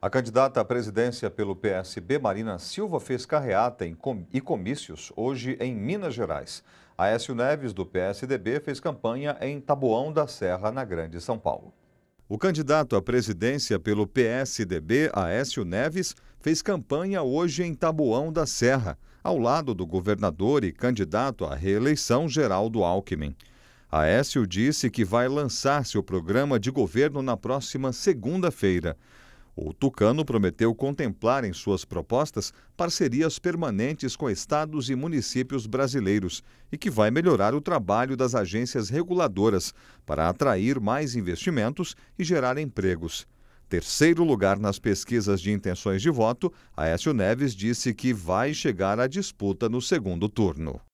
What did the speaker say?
A candidata à presidência pelo PSB, Marina Silva, fez carreata com... e comícios hoje em Minas Gerais. Aécio Neves, do PSDB, fez campanha em Taboão da Serra, na Grande São Paulo. O candidato à presidência pelo PSDB, Aécio Neves, fez campanha hoje em Taboão da Serra, ao lado do governador e candidato à reeleição Geraldo Alckmin. Aécio disse que vai lançar seu programa de governo na próxima segunda-feira. O Tucano prometeu contemplar em suas propostas parcerias permanentes com estados e municípios brasileiros e que vai melhorar o trabalho das agências reguladoras para atrair mais investimentos e gerar empregos. Terceiro lugar nas pesquisas de intenções de voto, Aécio Neves disse que vai chegar à disputa no segundo turno.